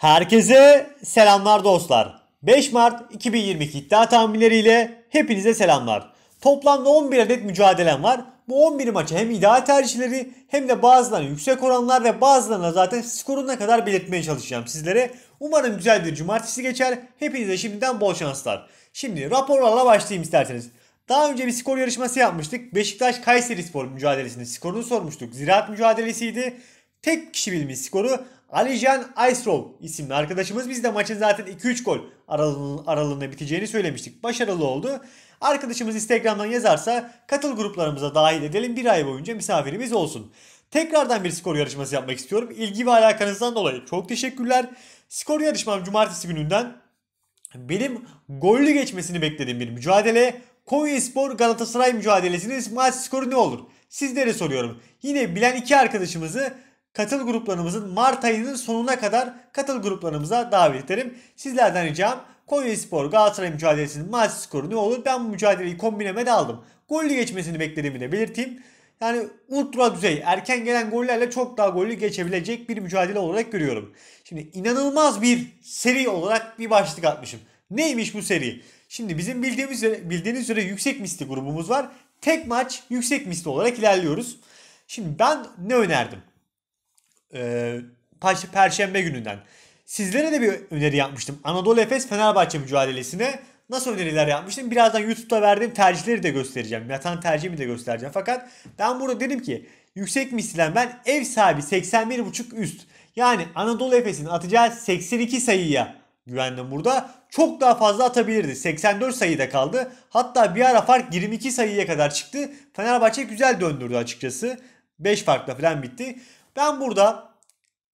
Herkese selamlar dostlar. 5 Mart 2022 iddia tahminleriyle hepinize selamlar. Toplamda 11 adet mücadelem var. Bu 11 maçı hem ideal tercihleri hem de bazılarına yüksek oranlar ve bazılarına zaten skoruna kadar belirtmeye çalışacağım sizlere. Umarım güzel bir cumartesi geçer. Hepinize şimdiden bol şanslar. Şimdi raporlarla başlayayım isterseniz. Daha önce bir skor yarışması yapmıştık. Beşiktaş Kayseri Spor mücadelesinin skorunu sormuştuk. Ziraat mücadelesiydi. Tek kişi bilmiş skoru Alijan Aysrov isimli arkadaşımız biz de maçın zaten 2-3 gol aralığın, aralığında biteceğini söylemiştik. Başarılı oldu. Arkadaşımız Instagram'dan yazarsa katıl gruplarımıza dahil edelim. Bir ay boyunca misafirimiz olsun. Tekrardan bir skor yarışması yapmak istiyorum. İlgi ve alakanızdan dolayı çok teşekkürler. Skor yarışmam cumartesi gününden benim gollü geçmesini beklediğim bir mücadele. Konyaspor Galatasaray mücadelesinin maç skoru ne olur? Sizlere soruyorum. Yine bilen iki arkadaşımızı katıl gruplarımızın Mart ayının sonuna kadar katıl gruplarımıza davet ederim. Sizlerden ricam Konya Spor Galatasaray mücadelesinin maç skoru ne olur? Ben bu mücadeleyi kombineme de aldım. Gollü geçmesini beklediğimi de belirteyim. Yani ultra düzey erken gelen gollerle çok daha gollü geçebilecek bir mücadele olarak görüyorum. Şimdi inanılmaz bir seri olarak bir başlık atmışım. Neymiş bu seri? Şimdi bizim bildiğimiz üzere, bildiğiniz üzere yüksek misli grubumuz var. Tek maç yüksek misli olarak ilerliyoruz. Şimdi ben ne önerdim? e, Perşembe gününden. Sizlere de bir öneri yapmıştım. Anadolu Efes Fenerbahçe mücadelesine nasıl öneriler yapmıştım? Birazdan YouTube'da verdiğim tercihleri de göstereceğim. Yatan tercihimi de göstereceğim. Fakat ben burada dedim ki yüksek mislen ben ev sahibi 81.5 üst. Yani Anadolu Efes'in atacağı 82 sayıya güvendim burada. Çok daha fazla atabilirdi. 84 sayıda kaldı. Hatta bir ara fark 22 sayıya kadar çıktı. Fenerbahçe güzel döndürdü açıkçası. 5 farkla falan bitti. Ben burada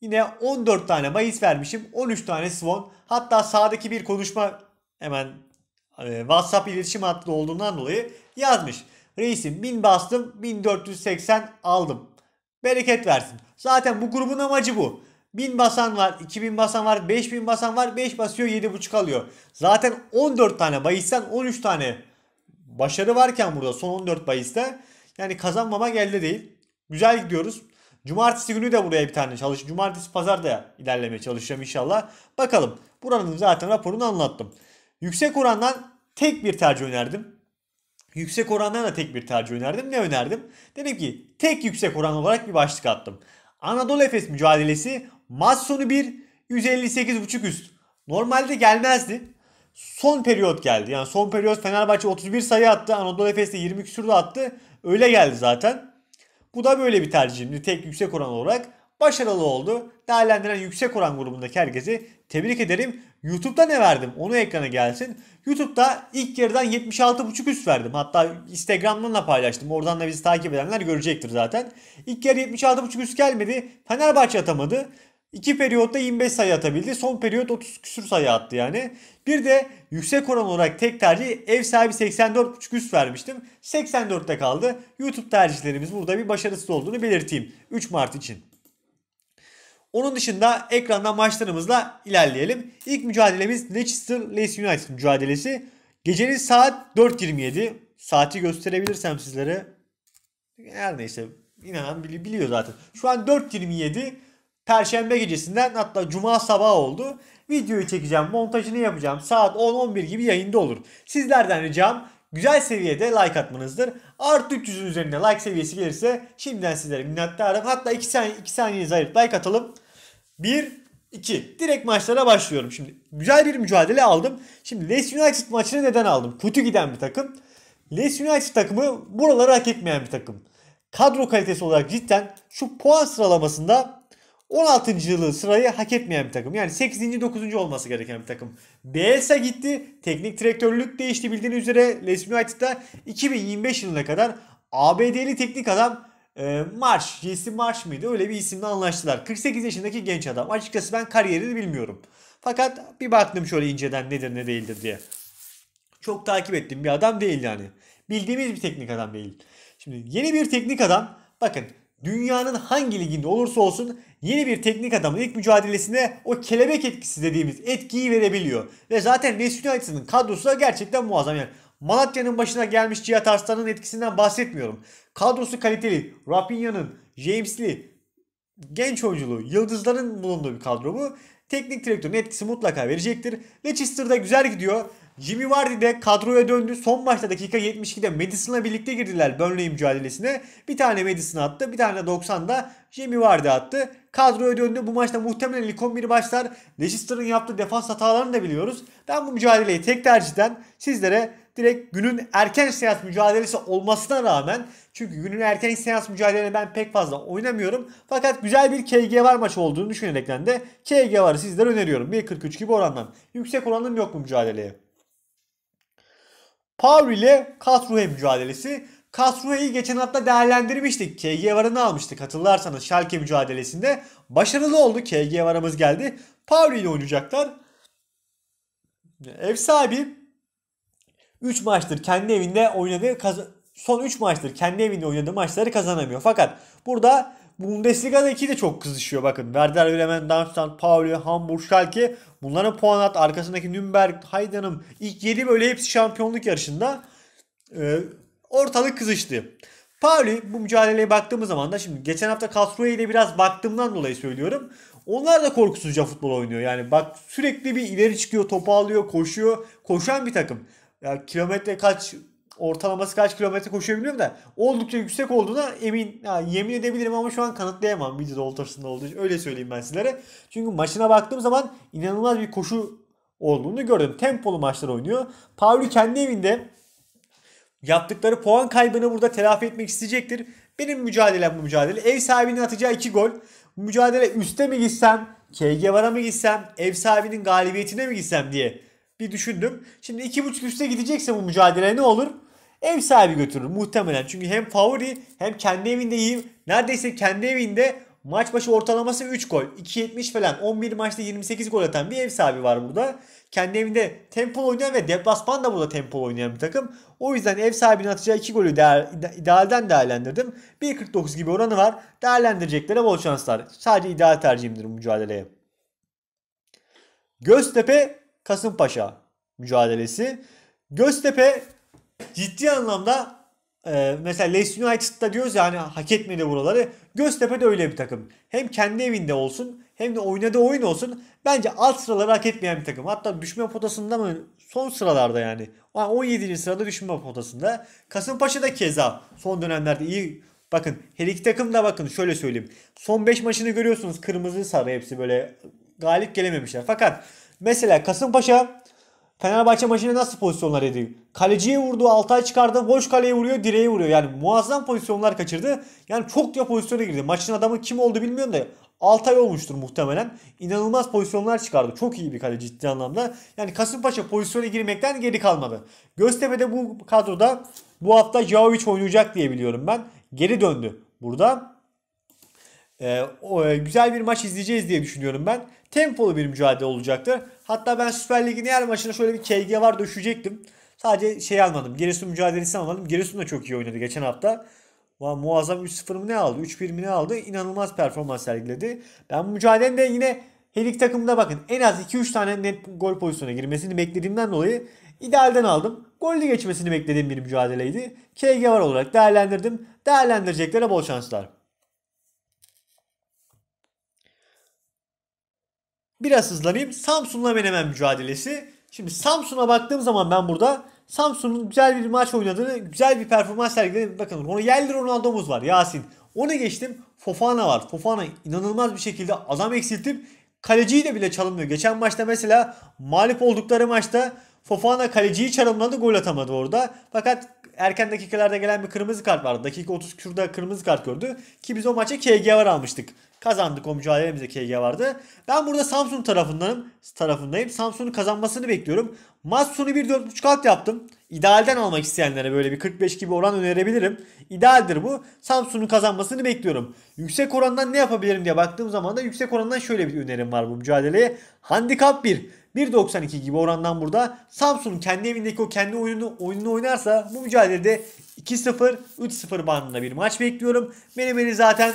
yine 14 tane bahis vermişim. 13 tane Swan. Hatta sağdaki bir konuşma hemen e, WhatsApp iletişim hattı olduğundan dolayı yazmış. Reisim 1000 bastım 1480 aldım. Bereket versin. Zaten bu grubun amacı bu. 1000 basan var, 2000 basan var, 5000 basan var, 5 basıyor 7.5 alıyor. Zaten 14 tane bahisten 13 tane başarı varken burada son 14 bahiste yani kazanmama elde değil. Güzel gidiyoruz. Cumartesi günü de buraya bir tane çalış. Cumartesi pazar da ilerlemeye çalışacağım inşallah. Bakalım. Buranın zaten raporunu anlattım. Yüksek orandan tek bir tercih önerdim. Yüksek orandan da tek bir tercih önerdim. Ne önerdim? Dedim ki tek yüksek oran olarak bir başlık attım. Anadolu Efes mücadelesi maç sonu 1 158.5 üst. Normalde gelmezdi. Son periyot geldi. Yani son periyot Fenerbahçe 31 sayı attı. Anadolu Efes de 20 küsur attı. Öyle geldi zaten. Bu da böyle bir tercihimdi. Tek yüksek oran olarak başarılı oldu. Değerlendiren yüksek oran grubundaki herkesi tebrik ederim. YouTube'da ne verdim? Onu ekrana gelsin. YouTube'da ilk yarıdan 76.5 üst verdim. Hatta Instagram'dan da paylaştım. Oradan da bizi takip edenler görecektir zaten. İlk yarı 76.5 üst gelmedi. Fenerbahçe atamadı. İki periyotta 25 sayı atabildi. Son periyot 30 küsür sayı attı yani. Bir de yüksek oran olarak tek tercih ev sahibi 84.5 üst vermiştim. 84'te kaldı. YouTube tercihlerimiz burada bir başarısız olduğunu belirteyim. 3 Mart için. Onun dışında ekranda maçlarımızla ilerleyelim. İlk mücadelemiz Leicester Leeds United mücadelesi. Gecenin saat 4.27. Saati gösterebilirsem sizlere. Her neyse inanan biliyor zaten. Şu an 4.27 Perşembe gecesinden hatta cuma sabahı oldu. Videoyu çekeceğim, montajını yapacağım. Saat 10-11 gibi yayında olur. Sizlerden ricam güzel seviyede like atmanızdır. Art 300'ün üzerinde like seviyesi gelirse şimdiden sizlere minnettarım. Hatta 2 saniye, 2 saniyenizi ayırıp like atalım. 1 2. Direkt maçlara başlıyorum şimdi. Güzel bir mücadele aldım. Şimdi Leeds United maçını neden aldım? Kötü giden bir takım. Leeds United takımı buraları hak etmeyen bir takım. Kadro kalitesi olarak cidden şu puan sıralamasında 16. yılı sırayı hak etmeyen bir takım. Yani 8. 9. olması gereken bir takım. Bielsa gitti. Teknik direktörlük değişti bildiğiniz üzere. Leeds United'da 2025 yılına kadar ABD'li teknik adam e, Marş, Jason Marş mıydı? Öyle bir isimle anlaştılar. 48 yaşındaki genç adam. Açıkçası ben kariyerini bilmiyorum. Fakat bir baktım şöyle inceden nedir ne değildir diye. Çok takip ettim bir adam değil yani. Bildiğimiz bir teknik adam değil. Şimdi yeni bir teknik adam bakın dünyanın hangi liginde olursa olsun yeni bir teknik adamın ilk mücadelesine o kelebek etkisi dediğimiz etkiyi verebiliyor. Ve zaten Leeds United'ın kadrosu da gerçekten muazzam. Yani Malatya'nın başına gelmiş Cihat Arslan'ın etkisinden bahsetmiyorum. Kadrosu kaliteli. Rapinha'nın, Jamesli, genç oyunculuğu, yıldızların bulunduğu bir kadro bu. Teknik direktörün etkisi mutlaka verecektir. Leicester'da güzel gidiyor. Jimmy Vardy de kadroya döndü. Son maçta dakika 72'de Madison'la birlikte girdiler Burnley mücadelesine. Bir tane Madison attı. Bir tane 90'da Jimmy Vardy attı. Kadroya döndü. Bu maçta muhtemelen ilk 11 başlar. Leicester'ın yaptığı defans hatalarını da biliyoruz. Ben bu mücadeleyi tek tercihten sizlere direkt günün erken seans mücadelesi olmasına rağmen çünkü günün erken seans mücadelesine ben pek fazla oynamıyorum. Fakat güzel bir KG var maç olduğunu düşünerekten de KG varı sizlere öneriyorum. 1.43 gibi orandan. Yüksek oranım yok bu mücadeleye. Power ile Kasruhe mücadelesi. Kasruhe'yi geçen hafta değerlendirmiştik. KG varını almıştık hatırlarsanız Schalke mücadelesinde. Başarılı oldu KG varımız geldi. Power ile oynayacaklar. Ev sahibi 3 maçtır kendi evinde oynadığı son 3 maçtır kendi evinde oynadığı maçları kazanamıyor. Fakat burada Bundesliga'daki de çok kızışıyor bakın. Werder Bremen, Darmstadt, Pauli, Hamburg, Schalke bunlara puan at. Arkasındaki Nürnberg, Haydanım ilk 7 böyle hepsi şampiyonluk yarışında. Ee, ortalık kızıştı. Pauli bu mücadeleye baktığımız zaman da şimdi geçen hafta Kastroye ile biraz baktığımdan dolayı söylüyorum. Onlar da korkusuzca futbol oynuyor. Yani bak sürekli bir ileri çıkıyor, topu alıyor, koşuyor. Koşan bir takım. Ya kilometre kaç ortalaması kaç kilometre koşuyor biliyorum da oldukça yüksek olduğuna emin ya, yemin edebilirim ama şu an kanıtlayamam video ortasında olduğu için öyle söyleyeyim ben sizlere. Çünkü maçına baktığım zaman inanılmaz bir koşu olduğunu gördüm. Tempolu maçlar oynuyor. Pauli kendi evinde yaptıkları puan kaybını burada telafi etmek isteyecektir. Benim mücadelem bu mücadele. Ev sahibinin atacağı iki gol. Bu mücadele üste mi gitsem, KG vara mı gitsem, ev sahibinin galibiyetine mi gitsem diye bir düşündüm. Şimdi 2.5 üste gidecekse bu mücadele ne olur? Ev sahibi götürür muhtemelen. Çünkü hem favori hem kendi evinde iyi. Neredeyse kendi evinde maç başı ortalaması 3 gol. 2.70 falan. 11 maçta 28 gol atan bir ev sahibi var burada. Kendi evinde tempo oynayan ve deplasman da burada tempo oynayan bir takım. O yüzden ev sahibinin atacağı 2 golü değer, idealden değerlendirdim. 1.49 gibi oranı var. Değerlendireceklere bol şanslar. Sadece ideal tercihimdir mücadeleye. Göztepe Kasımpaşa mücadelesi. Göztepe ciddi anlamda e, mesela Leicester United'da diyoruz ya hani hak etmedi buraları. Göztepe de öyle bir takım. Hem kendi evinde olsun hem de oynadığı oyun olsun. Bence alt sıraları hak etmeyen bir takım. Hatta düşme potasında mı son sıralarda yani. 17. sırada düşme potasında. Kasımpaşa da keza son dönemlerde iyi Bakın her iki takım da bakın şöyle söyleyeyim. Son 5 maçını görüyorsunuz kırmızı sarı hepsi böyle galip gelememişler. Fakat mesela Kasımpaşa Fenerbahçe maçında nasıl pozisyonlar yedi? Kaleciye vurdu, Altay çıkardı, boş kaleye vuruyor, direğe vuruyor. Yani muazzam pozisyonlar kaçırdı. Yani çok diye pozisyona girdi. Maçın adamı kim oldu bilmiyorum da Altay olmuştur muhtemelen. İnanılmaz pozisyonlar çıkardı. Çok iyi bir kaleci ciddi anlamda. Yani Kasımpaşa pozisyona girmekten geri kalmadı. Göztepe'de bu kadroda bu hafta Jovic oynayacak diye biliyorum ben. Geri döndü burada. Ee, o, e, güzel bir maç izleyeceğiz diye düşünüyorum ben. Tempolu bir mücadele olacaktır. Hatta ben Süper Lig'in her maçına şöyle bir KG var döşecektim. Sadece şey almadım. Giresun mücadelesi almadım. Giresun da çok iyi oynadı geçen hafta. Muazzam 3-0 mı ne aldı? 3-1 mi ne aldı? İnanılmaz performans sergiledi. Ben mücadelede yine her iki takımda bakın en az 2-3 tane net gol pozisyona girmesini beklediğimden dolayı idealden aldım. Golde geçmesini beklediğim bir mücadeleydi. KG var olarak değerlendirdim. Değerlendireceklere bol şanslar. Biraz hızlanayım. Samsun'la Menemen mücadelesi. Şimdi Samsun'a baktığım zaman ben burada Samsun'un güzel bir maç oynadığını, güzel bir performans sergilediğini bakın. ona yerli Ronaldo'muz var Yasin. Onu geçtim. Fofana var. Fofana inanılmaz bir şekilde adam eksiltip kaleciyi de bile çalınmıyor. Geçen maçta mesela mağlup oldukları maçta Fofana kaleciyi çarımladı gol atamadı orada. Fakat erken dakikalarda gelen bir kırmızı kart vardı. Dakika 30 kürda kırmızı kart gördü. Ki biz o maça KG var almıştık. Kazandık o mücadelemizde KG vardı. Ben burada Samsun tarafından tarafındayım. Samsun'un kazanmasını bekliyorum. Maç sonu 1-4.5 alt yaptım. İdealden almak isteyenlere böyle bir 45 gibi oran önerebilirim. İdealdir bu. Samsun'un kazanmasını bekliyorum. Yüksek orandan ne yapabilirim diye baktığım zaman da yüksek orandan şöyle bir önerim var bu mücadeleye. Handikap 1. 1.92 gibi orandan burada Samsung kendi evindeki o kendi oyununu, oyununu oynarsa bu mücadelede 2-0 3-0 bandında bir maç bekliyorum. Menemen'i zaten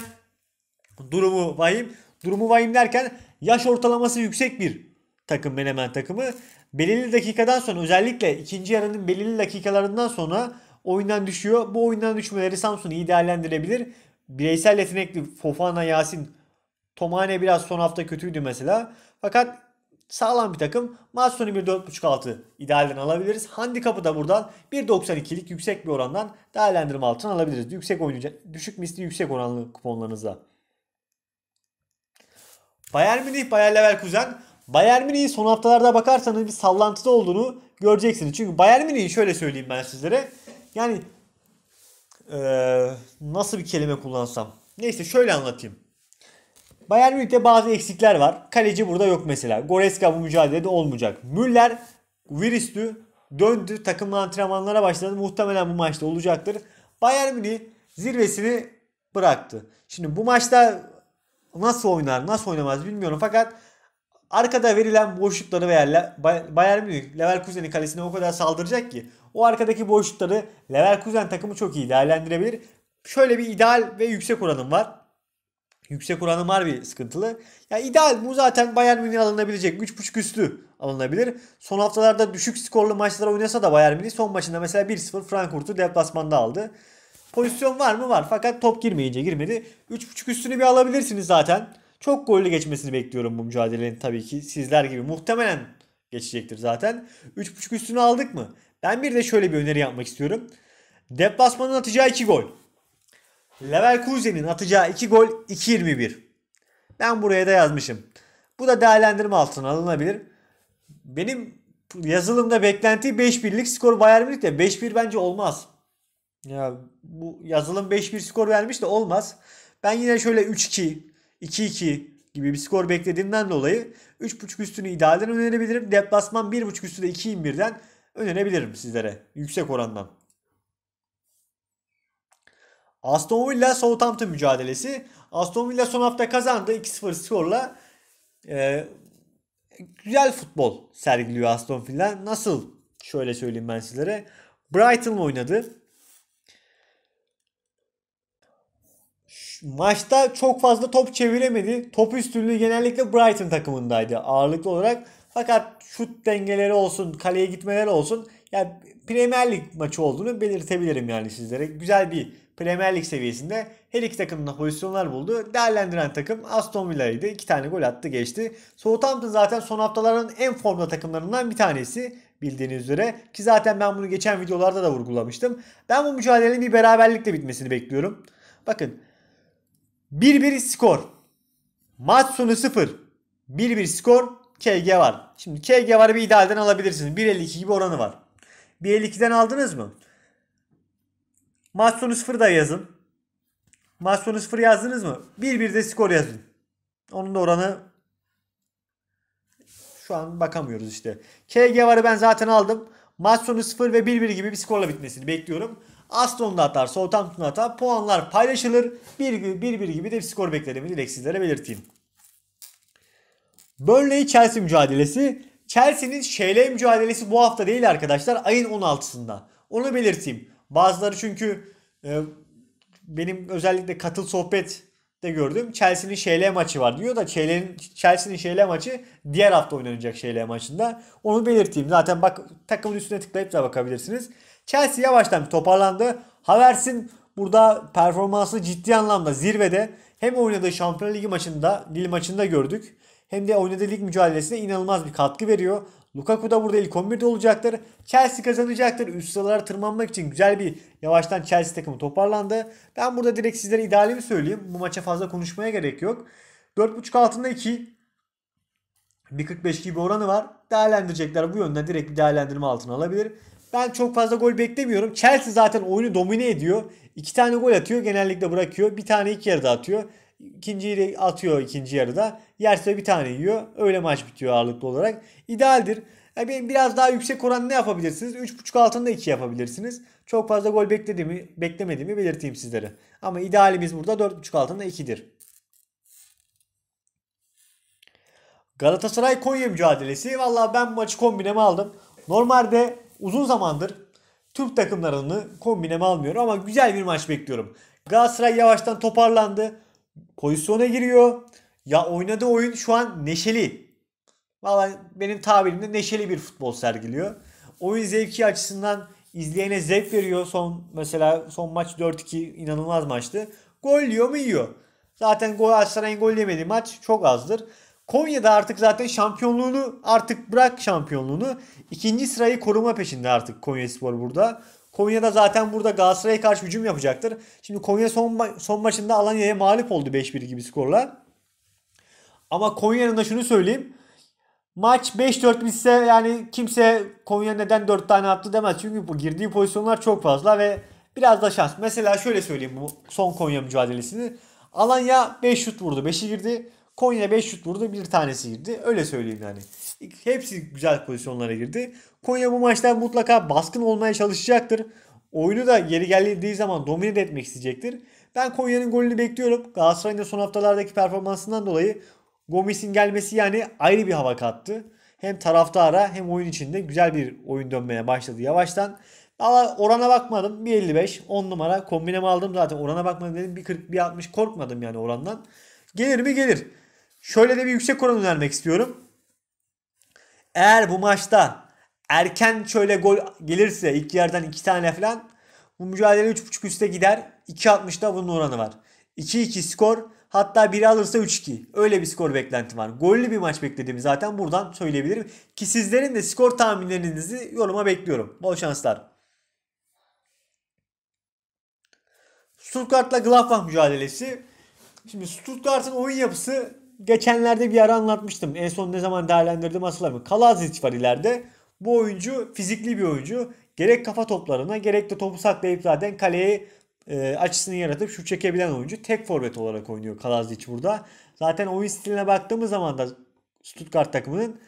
durumu vahim. Durumu vahim derken yaş ortalaması yüksek bir takım Menemen takımı. Belirli dakikadan sonra özellikle ikinci yarının belirli dakikalarından sonra oyundan düşüyor. Bu oyundan düşmeleri Samsun iyi değerlendirebilir. Bireysel yetenekli Fofana, Yasin, Tomane biraz son hafta kötüydü mesela. Fakat sağlam bir takım. Maç sonu 1.4.5-6 idealden alabiliriz. Handikapı da buradan 1.92'lik yüksek bir orandan değerlendirme altına alabiliriz. Yüksek oynayacak, düşük misli yüksek oranlı kuponlarınızla. Bayern Münih, Bayern Leverkusen. Bayern Münih'in son haftalarda bakarsanız bir sallantıda olduğunu göreceksiniz. Çünkü Bayern Münih'i şöyle söyleyeyim ben sizlere. Yani ee, nasıl bir kelime kullansam. Neyse şöyle anlatayım. Bayern Münih'te bazı eksikler var. Kaleci burada yok mesela. Goreska bu mücadelede olmayacak. Müller virüslü döndü. Takımla antrenmanlara başladı. Muhtemelen bu maçta olacaktır. Bayern Münih zirvesini bıraktı. Şimdi bu maçta nasıl oynar, nasıl oynamaz bilmiyorum fakat arkada verilen boşlukları veya Bayern Münih Leverkusen'in kalesine o kadar saldıracak ki o arkadaki boşlukları Leverkusen takımı çok iyi değerlendirebilir. Şöyle bir ideal ve yüksek oranım var. Yüksek oranım var bir sıkıntılı. Ya yani ideal bu zaten Bayern Münih alınabilecek. 3.5 üstü alınabilir. Son haftalarda düşük skorlu maçlar oynasa da Bayern Münih son maçında mesela 1-0 Frankfurt'u deplasmanda aldı. Pozisyon var mı? Var. Fakat top girmeyince girmedi. 3.5 üstünü bir alabilirsiniz zaten. Çok gollü geçmesini bekliyorum bu mücadelenin tabii ki. Sizler gibi muhtemelen geçecektir zaten. 3.5 üstünü aldık mı? Ben bir de şöyle bir öneri yapmak istiyorum. Deplasmanın atacağı 2 gol. Leverkusen'in atacağı 2 gol 2.21. Ben buraya da yazmışım. Bu da değerlendirme altına alınabilir. Benim yazılımda beklenti 5-1'lik skor Bayern Münih de 5-1 bence olmaz. Ya bu yazılım 5-1 skor vermiş de olmaz. Ben yine şöyle 3-2, 2-2 gibi bir skor beklediğimden dolayı 3.5 üstünü idealden önerebilirim. Deplasman 1.5 üstü de 2.21'den önerebilirim sizlere yüksek orandan. Aston Villa Southampton mücadelesi. Aston Villa son hafta kazandı 2-0 skorla. Ee, güzel futbol sergiliyor Aston Villa. Nasıl? Şöyle söyleyeyim ben sizlere. Brighton oynadı. Maçta çok fazla top çeviremedi. Top üstünlüğü genellikle Brighton takımındaydı ağırlıklı olarak. Fakat şut dengeleri olsun, kaleye gitmeler olsun yani Premier Lig maçı olduğunu belirtebilirim yani sizlere. Güzel bir Premier Lig seviyesinde her iki takımın da pozisyonlar buldu. Değerlendiren takım Aston Villa'ydı. İki tane gol attı geçti. Southampton zaten son haftaların en formda takımlarından bir tanesi bildiğiniz üzere. Ki zaten ben bunu geçen videolarda da vurgulamıştım. Ben bu mücadelenin bir beraberlikle bitmesini bekliyorum. Bakın 1-1 skor. Maç sonu 0. 1-1 skor. KG var. Şimdi KG var bir idealden alabilirsiniz. 1.52 gibi oranı var. Bir el aldınız mı? Maç sonu 0 da yazın. Maç sonu 0 yazdınız mı? 1-1 de skor yazın. Onun da oranı şu an bakamıyoruz işte. KG varı ben zaten aldım. Maç sonu 0 ve 1-1 gibi bir skorla bitmesini bekliyorum. Aston da atar, Southampton'da atar. Puanlar paylaşılır. 1-1 gibi de bir skor beklediğimi dilek sizlere belirteyim. Burnley Chelsea mücadelesi Chelsea'nin şeyle mücadelesi bu hafta değil arkadaşlar. Ayın 16'sında. Onu belirteyim. Bazıları çünkü e, benim özellikle katıl sohbet de gördüm. Chelsea'nin şeyle maçı var diyor da Chelsea'nin Chelsea şeyle maçı diğer hafta oynanacak şeyle maçında. Onu belirteyim. Zaten bak takımın üstüne tıklayıp da bakabilirsiniz. Chelsea yavaştan toparlandı. Havers'in burada performansı ciddi anlamda zirvede. Hem oynadığı Şampiyonlar Ligi maçında, Lille maçında gördük hem de oynadığı lig mücadelesine inanılmaz bir katkı veriyor. Lukaku da burada ilk 11'de olacaktır. Chelsea kazanacaktır. Üst sıralara tırmanmak için güzel bir yavaştan Chelsea takımı toparlandı. Ben burada direkt sizlere idealimi söyleyeyim. Bu maça fazla konuşmaya gerek yok. 4.5 altında 2. 1.45 gibi oranı var. Değerlendirecekler bu yönden direkt bir değerlendirme altına alabilir. Ben çok fazla gol beklemiyorum. Chelsea zaten oyunu domine ediyor. İki tane gol atıyor genellikle bırakıyor. Bir tane ilk yarıda atıyor. İkinciyi de atıyor ikinci yarıda. Yerse bir tane yiyor. Öyle maç bitiyor ağırlıklı olarak. İdealdir. Yani biraz daha yüksek oran ne yapabilirsiniz? 3.5 altında 2 yapabilirsiniz. Çok fazla gol beklediğimi, beklemediğimi belirteyim sizlere. Ama idealimiz burada 4.5 altında 2'dir. Galatasaray Konya mücadelesi. Vallahi ben bu maçı kombineme aldım. Normalde uzun zamandır Türk takımlarını kombineme almıyorum ama güzel bir maç bekliyorum. Galatasaray yavaştan toparlandı. Pozisyona giriyor. Ya oynadığı oyun şu an neşeli. Valla benim tabirimde neşeli bir futbol sergiliyor. Oyun zevki açısından izleyene zevk veriyor. Son mesela son maç 4-2 inanılmaz maçtı. Gol yiyor mu yiyor. Zaten gol Galatasaray'ın gol yemediği maç çok azdır. Konya'da artık zaten şampiyonluğunu artık bırak şampiyonluğunu. ikinci sırayı koruma peşinde artık Konya Spor burada. Konya'da zaten burada Galatasaray'a karşı hücum yapacaktır. Şimdi Konya son, ma- son maçında Alanya'ya mağlup oldu 5-1 gibi skorla. Ama Konya'nın da şunu söyleyeyim. Maç 5-4 bitse yani kimse Konya neden 4 tane attı demez. Çünkü bu girdiği pozisyonlar çok fazla ve biraz da şans. Mesela şöyle söyleyeyim bu son Konya mücadelesini. Alanya 5 şut vurdu. 5'i girdi. Konya 5 şut vurdu. Bir tanesi girdi. Öyle söyleyeyim yani. Hepsi güzel pozisyonlara girdi. Konya bu maçta mutlaka baskın olmaya çalışacaktır. Oyunu da geri geldiği zaman domine etmek isteyecektir. Ben Konya'nın golünü bekliyorum. Galatasaray'ın da son haftalardaki performansından dolayı Gomis'in gelmesi yani ayrı bir hava kattı. Hem taraftara hem oyun içinde güzel bir oyun dönmeye başladı yavaştan. Ama orana bakmadım. 1.55 10 numara kombinemi aldım zaten. Orana bakmadım dedim. 1.40 1.60 korkmadım yani orandan. Gelir mi gelir. Şöyle de bir yüksek oran önermek istiyorum. Eğer bu maçta erken şöyle gol gelirse ilk yerden 2 tane falan bu mücadele 3.5 üste gider. 2.60'da bunun oranı var. 2-2 skor Hatta biri alırsa 3-2. Öyle bir skor beklenti var. Gollü bir maç beklediğimi zaten buradan söyleyebilirim. Ki sizlerin de skor tahminlerinizi yoruma bekliyorum. Bol şanslar. Stuttgart'la Gladbach mücadelesi. Şimdi Stuttgart'ın oyun yapısı geçenlerde bir ara anlatmıştım. En son ne zaman değerlendirdim hatırlamıyorum. Kalazic var ileride. Bu oyuncu fizikli bir oyuncu. Gerek kafa toplarına gerek de topu saklayıp zaten kaleye e, açısını yaratıp şu çekebilen oyuncu tek forvet olarak oynuyor Kalazdiç burada. Zaten oyun stiline baktığımız zaman da Stuttgart takımının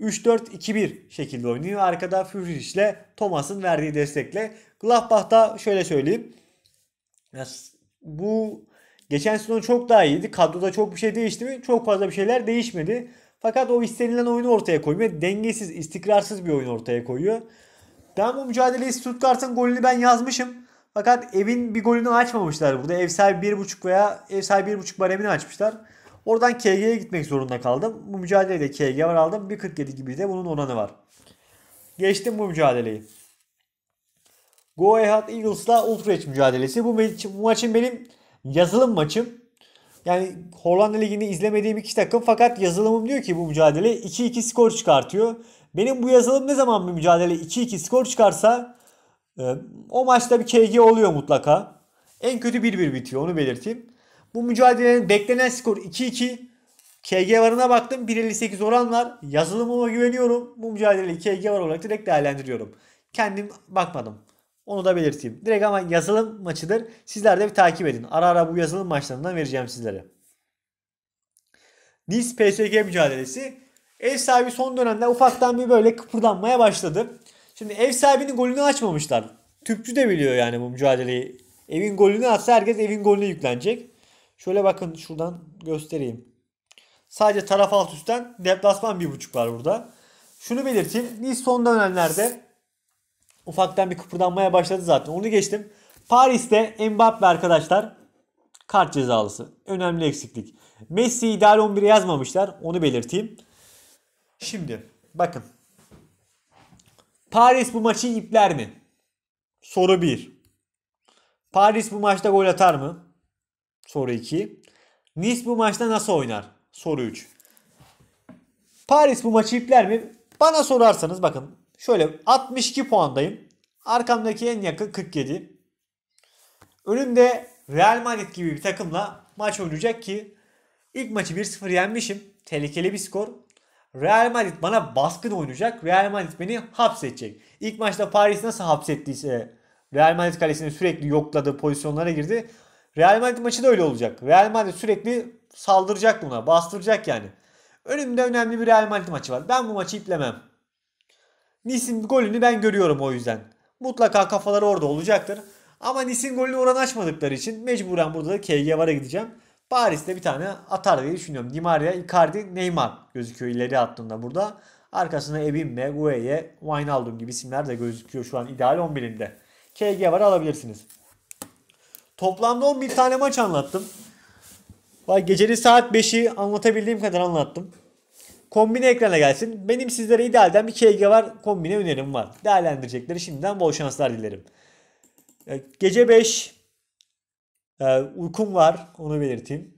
3-4-2-1 şekilde oynuyor. Arkada Fürich ile Thomas'ın verdiği destekle. Gladbach'ta şöyle söyleyeyim. Bu geçen sezon çok daha iyiydi. Kadroda çok bir şey değişti mi? Çok fazla bir şeyler değişmedi. Fakat o istenilen oyunu ortaya koymuyor. Dengesiz, istikrarsız bir oyun ortaya koyuyor. Ben bu mücadeleyi Stuttgart'ın golünü ben yazmışım. Fakat evin bir golünü açmamışlar burada. Ev sahibi buçuk veya ev sahibi 1.5 baremini açmışlar. Oradan KG'ye gitmek zorunda kaldım. Bu mücadelede KG var aldım. 1.47 gibi de bunun oranı var. Geçtim bu mücadeleyi. Go Ahead Eagles'la Utrecht mücadelesi. Bu, maç, bu maçın benim yazılım maçım. Yani Hollanda Ligi'ni izlemediğim iki takım fakat yazılımım diyor ki bu mücadele 2-2 skor çıkartıyor. Benim bu yazılım ne zaman bir mücadele 2-2 skor çıkarsa ee, o maçta bir KG oluyor mutlaka. En kötü 1-1 bitiyor onu belirteyim. Bu mücadelenin beklenen skor 2-2. KG varına baktım 1.58 oranlar. var. Yazılımıma güveniyorum. Bu mücadeleyi KG var olarak direkt değerlendiriyorum. Kendim bakmadım. Onu da belirteyim. Direkt ama yazılım maçıdır. Sizler de bir takip edin. Ara ara bu yazılım maçlarından vereceğim sizlere. Nice PSG mücadelesi. Ev sahibi son dönemde ufaktan bir böyle kıpırdanmaya başladı. Şimdi ev sahibinin golünü açmamışlar. Tüpçü de biliyor yani bu mücadeleyi. Evin golünü atsa herkes evin golüne yüklenecek. Şöyle bakın şuradan göstereyim. Sadece taraf alt üstten deplasman buçuk var burada. Şunu belirteyim. Nice son dönemlerde ufaktan bir kıpırdanmaya başladı zaten. Onu geçtim. Paris'te Mbappe arkadaşlar kart cezalısı. Önemli eksiklik. Messi ideal 11'e yazmamışlar. Onu belirteyim. Şimdi bakın Paris bu maçı ipler mi? Soru 1. Paris bu maçta gol atar mı? Soru 2. Nice bu maçta nasıl oynar? Soru 3. Paris bu maçı ipler mi? Bana sorarsanız bakın şöyle 62 puandayım. Arkamdaki en yakın 47. Önümde Real Madrid gibi bir takımla maç oynayacak ki ilk maçı 1-0 yenmişim. Tehlikeli bir skor. Real Madrid bana baskın oynayacak. Real Madrid beni hapsedecek. İlk maçta Paris nasıl hapsettiyse Real Madrid kalesini sürekli yokladı, pozisyonlara girdi. Real Madrid maçı da öyle olacak. Real Madrid sürekli saldıracak buna, bastıracak yani. Önümde önemli bir Real Madrid maçı var. Ben bu maçı iplemem. Nis'in golünü ben görüyorum o yüzden. Mutlaka kafaları orada olacaktır. Ama Nis'in golünü oran açmadıkları için mecburen burada da KG vara gideceğim. Paris'te bir tane atar diye düşünüyorum. Di Maria, Icardi, Neymar gözüküyor ileri attığında burada. Arkasına Ebimbe, Gueye, Wijnaldum gibi isimler de gözüküyor şu an ideal 11'inde. KG var alabilirsiniz. Toplamda 11 tane maç anlattım. Vay geceli saat 5'i anlatabildiğim kadar anlattım. Kombine ekrana gelsin. Benim sizlere idealden bir KG var kombine önerim var. Değerlendirecekleri şimdiden bol şanslar dilerim. Ee, gece 5 ee, uykum var onu belirteyim.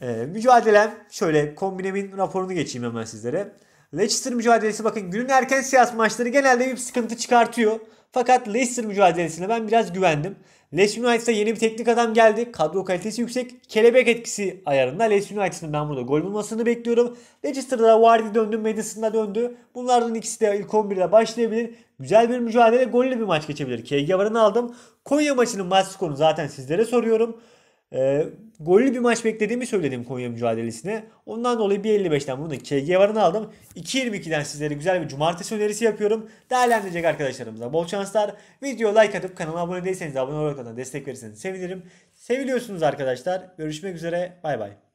Ee, mücadelem şöyle kombinemin raporunu geçeyim hemen sizlere. Leicester mücadelesi bakın günün erken siyas maçları genelde bir sıkıntı çıkartıyor. Fakat Leicester mücadelesine ben biraz güvendim. Leicester United'a yeni bir teknik adam geldi. Kadro kalitesi yüksek. Kelebek etkisi ayarında Leicester United'ın ben burada gol bulmasını bekliyorum. Leicester'da Vardy döndü, Madison'da döndü. Bunlardan ikisi de ilk 11'de başlayabilir. Güzel bir mücadele, gollü bir maç geçebilir. KG varını aldım. Konya maçının maç skorunu zaten sizlere soruyorum. Ee, gollü bir maç beklediğimi söyledim Konya mücadelesine. Ondan dolayı 1.55'ten bunu da KG varını aldım. 2.22'den sizlere güzel bir cumartesi önerisi yapıyorum. Değerlendirecek arkadaşlarımıza bol şanslar. Video like atıp kanala abone değilseniz abone olarak da destek verirseniz sevinirim. Seviliyorsunuz arkadaşlar. Görüşmek üzere. Bay bay.